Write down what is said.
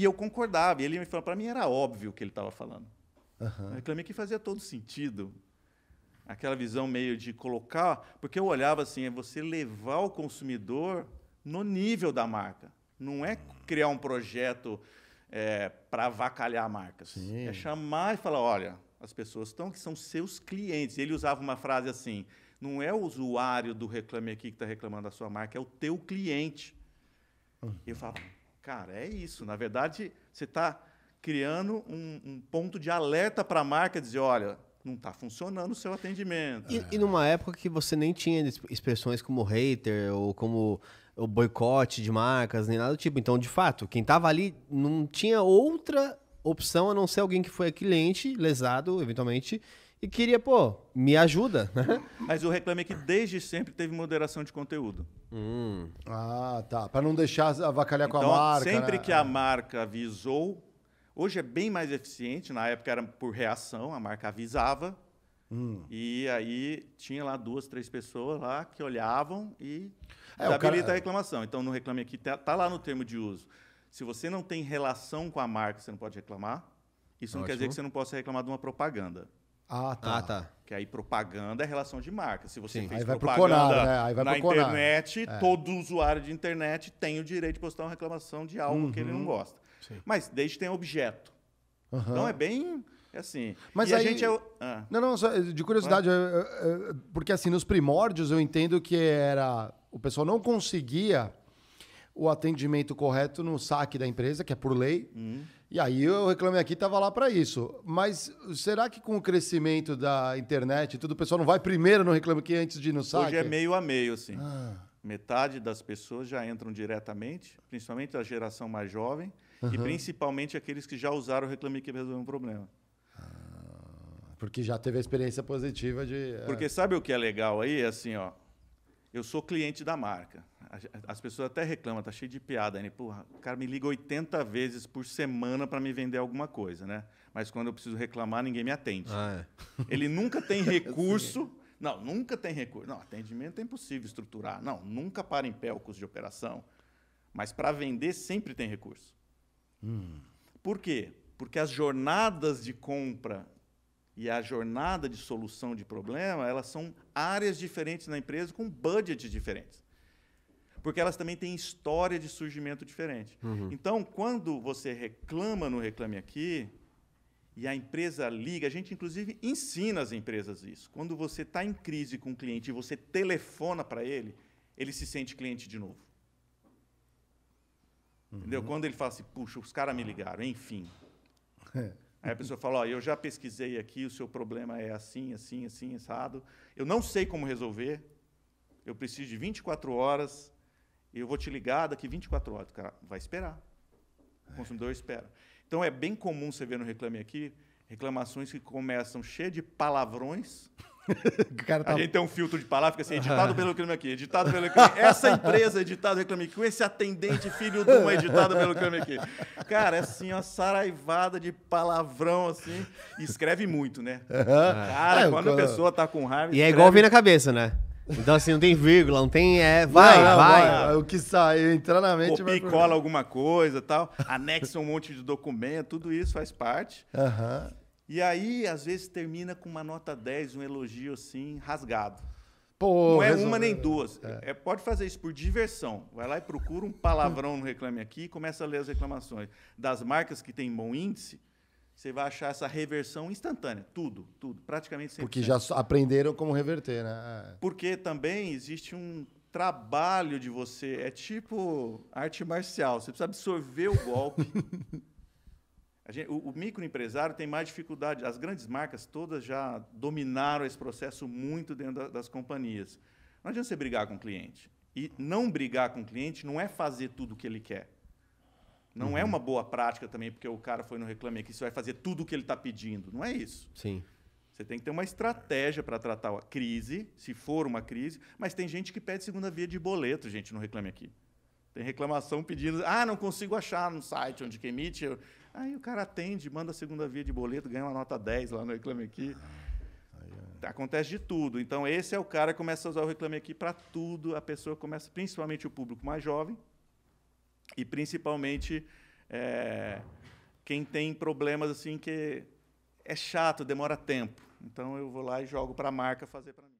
E eu concordava. E ele me falou, para mim era óbvio o que ele estava falando. Uhum. reclamei que fazia todo sentido. Aquela visão meio de colocar, porque eu olhava assim, é você levar o consumidor no nível da marca. Não é criar um projeto é, para avacalhar marcas. Sim. É chamar e falar, olha, as pessoas estão que são seus clientes. Ele usava uma frase assim: não é o usuário do Reclame Aqui que está reclamando da sua marca, é o teu cliente. Uhum. Eu falava, Cara, é isso. Na verdade, você está criando um, um, ponto de alerta para a marca dizer, olha, não está funcionando o seu atendimento. E, é. e, numa época que você nem tinha expressões como hater ou como o boicote de marcas, nem nada do tipo. Então, de fato, quem estava ali não tinha outra opção a não ser alguém que foi cliente, lesado, eventualmente, e queria, pô, me ajuda, né? Mas o reclame é que desde sempre teve moderação de conteúdo. Hum. Ah, tá. Para não deixar avacalhar então, com a então, marca. Sempre né? que a é. marca avisou, hoje é bem mais eficiente, na época era por reação, a marca avisava. Hum. E aí tinha lá duas, três pessoas lá que olhavam e é, habilita cara... a reclamação. Então no reclame aqui tá, tá lá no termo de uso. Se você não tem relação com a marca, você não pode reclamar. Isso não quer dizer que você não possa reclamar de uma propaganda. Ah, tá. Ah, tá. Que aí propaganda é relação de marca. Se você Sim. fez aí vai propaganda Conar, né? aí vai na internet, é. todo usuário de internet tem o direito de postar uma reclamação de algo uhum. que ele não uhum. gosta. Sim. Mas desde tem objeto. Uhum. Então é bem é assim. Mas e aí, a gente é. Ah. Não, não, só de curiosidade, ah. porque assim, nos primórdios eu entendo que era. O pessoal não conseguia o atendimento correto no saque da empresa, que é por lei. Uhum. E aí eu reclamei aqui, estava lá para isso. Mas será que com o crescimento da internet e tudo, o pessoal não vai primeiro no reclame aqui antes de ir no saque? Hoje é meio a meio, assim. Ah. Metade das pessoas já entram diretamente, principalmente a geração mais jovem, uhum. e principalmente aqueles que já usaram o Reclame Aqui resolver um problema. Ah, porque já teve a experiência positiva de... É. Porque é. sabe o que é legal aí? É assim, ó, eu sou cliente da marca. As pessoas até reclamam, tá cheio de piada, né? Porra, o cara me liga 80 vezes por semana para me vender alguma coisa, né? Mas quando eu preciso reclamar, ninguém me atende. Ah, é. Ele nunca tem recurso. Não, nunca tem recurso. Não, atendimento é impossível estruturar. Não, nunca para em pé o custo de operação. Mas para vender sempre tem recurso. Hum. Por quê? Porque as jornadas de compra e a jornada de solução de problema, elas são áreas diferentes na empresa com budgets diferentes. Porque elas também têm história de surgimento diferente. Uhum. Então, quando você reclama no Reclame Aqui, e a empresa liga, a gente inclusive ensina as empresas isso. Quando você está em crise com um cliente e você telefona para ele, ele se sente cliente de novo. Uhum. Entendeu? Quando ele fala assim, puxa, os caras me ligaram, enfim. É. Aí a pessoa fala: ó, eu já pesquisei aqui, o seu problema é assim, assim, assim, assado. Eu não sei como resolver. Eu preciso de 24 horas. Eu vou te ligar daqui 24 horas. O cara vai esperar. O consumidor espera. Então é bem comum você ver no Reclame Aqui reclamações que começam cheias de palavrões tá... A gente tem um filtro de palavra, fica assim, editado ah. pelo Reclame Aqui, editado pelo Reclame aqui. Essa empresa, editado pelo Reclame Aqui, com esse atendente filho de uma, editado pelo Reclame Aqui. Cara, é assim, uma saraivada de palavrão, assim, escreve muito, né? Cara, é, quando a pessoa tá com raiva... E é escreve... é igual vir na cabeça, né? Então, assim, não tem vírgula, não tem. É, vai, não, vai. É o que saiu, entra na mente. Copia e cola alguma coisa tal. Anexa um monte de documento, tudo isso faz parte. Aham. Uhum. E aí, às vezes, termina com uma nota 10, um elogio assim, rasgado. Pô, não é resolveu. uma nem duas. É. É, pode fazer isso por diversão. Vai lá e procura um palavrão no Reclame Aqui e começa a ler as reclamações. Das marcas que têm bom índice, você vai achar essa reversão instantânea. Tudo, tudo. Praticamente sempre. Porque já aprenderam como reverter, né? É. Porque também existe um trabalho de você. É tipo arte marcial. Você precisa absorver o golpe. Gente, o, o microempresário tem mais dificuldade. As grandes marcas todas já dominaram esse processo muito dentro da, das companhias. Não adianta você brigar com o cliente. E não brigar com o cliente não é fazer tudo o que ele quer. Não é uhum. é uma boa prática também, porque o cara foi no Reclame Aqui, você vai fazer tudo o que ele está pedindo. Não é isso. Sim. Você tem que ter uma estratégia para tratar a crise, se for uma crise, mas tem gente que pede segunda via de boleto, gente, no Reclame Aqui. Tem reclamação pedindo, ah, não consigo achar no site onde que emite. Eu, aí o cara atende, manda a segunda via de boleto, ganha uma nota 10 lá no Reclame Aqui. Ah, é. Acontece de tudo. Então, esse é o cara que começa a usar o Reclame Aqui para tudo. A pessoa começa, principalmente o público mais jovem, e principalmente é, quem tem problemas assim que é chato, demora tempo. Então, eu vou lá e jogo para a marca fazer para mim.